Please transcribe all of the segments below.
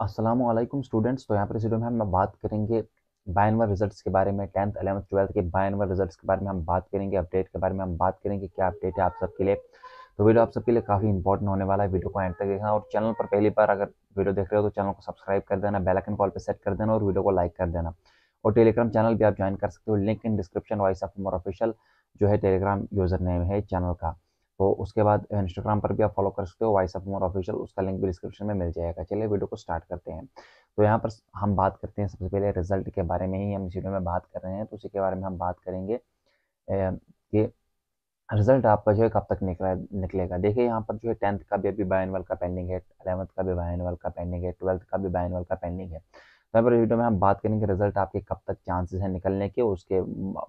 Aslam students तो यहाँ पर इस वीडियो में हम बात करेंगे बायनवर रिजल्ट्स के बारे में टेंथ अलेवंथ ट्वेल्थ के बायनवर रिजल्ट्स के बारे में हम बात करेंगे अपडेट के बारे में हम बात करेंगे क्या अपडेट है आप सबके लिए तो वीडियो आप सबके लिए काफ़ी इंपॉर्टेंट होने वाला है वीडियो को एंड तक देखना और चैनल पर पहली बार अगर वीडियो देख रहे हो तो चैनल को सब्सक्राइब कर देना बेलाइकन कॉल पर सेट कर देना और वीडियो को लाइक कर देना और टेलीग्राम चैनल भी आप ज्वाइन कर सकते हो link in description voice of more official जो है टेलीग्राम यूजर नेम है चैनल का तो उसके बाद इंस्टाग्राम पर भी आप फॉलो कर सकते हो वाइस ऑफ मोर ऑफिशियल उसका लिंक भी डिस्क्रिप्शन में मिल जाएगा चलिए वीडियो को स्टार्ट करते हैं तो यहाँ पर हम बात करते हैं सबसे पहले रिजल्ट के बारे में ही हम इस वीडियो में बात कर रहे हैं तो उसी के बारे में हम बात करेंगे कि रिजल्ट आपका जो है कब तक निकला निकलेगा देखिए यहाँ पर जो है टेंथ का भी अभी बायनवल का पेंडिंग है अलेवंथ का भी बायनवल का पेंडिंग है ट्वेल्थ का भी बायनवल का पेंडिंग है तो यहाँ पर वीडियो में हम बात करेंगे रिजल्ट आपके कब तक चांसेस हैं निकलने के उसके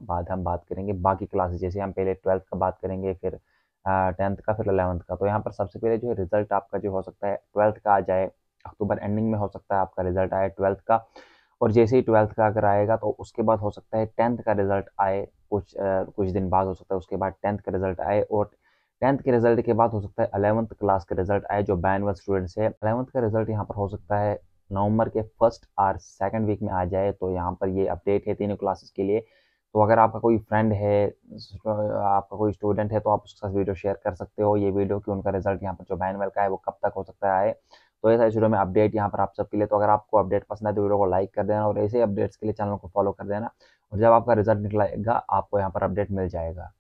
बाद हम बात करेंगे बाकी क्लासेस जैसे हम पहले ट्वेल्थ का बात करेंगे फिर टेंथ का फिर अलेवंथ का तो यहाँ पर सबसे पहले जो है रिजल्ट आपका जो हो सकता है ट्वेल्थ का आ जाए अक्टूबर एंडिंग में हो सकता है आपका रिजल्ट आए ट्वेल्थ का और जैसे ही ट्वेल्थ का अगर आएगा तो उसके बाद हो सकता है टेंथ का रिजल्ट आए कुछ आ, कुछ दिन बाद हो सकता है उसके बाद टेंथ का रिजल्ट आए और टेंथ के रिजल्ट के बाद हो सकता है अलेवंथ क्लास का रिजल्ट आए जो बैनवर स्टूडेंट्स है अलेवंथ का रिजल्ट यहाँ पर हो सकता है नवंबर के फर्स्ट और सेकंड वीक में आ जाए तो यहाँ पर ये अपडेट है तीनों क्लासेस के लिए तो अगर आपका कोई फ्रेंड है आपका कोई स्टूडेंट है तो आप उसके साथ वीडियो शेयर कर सकते हो ये वीडियो कि उनका रिजल्ट यहाँ पर जो बैन वेल का है वो कब तक हो सकता है तो ऐसा शुरू में अपडेट यहाँ पर आप सबके लिए तो अगर आपको अपडेट पसंद है तो वीडियो को लाइक कर देना और ऐसे अपडेट्स के लिए चैनल को फॉलो कर देना और जब आपका रिजल्ट निकलेगा आपको यहाँ पर अपडेट मिल जाएगा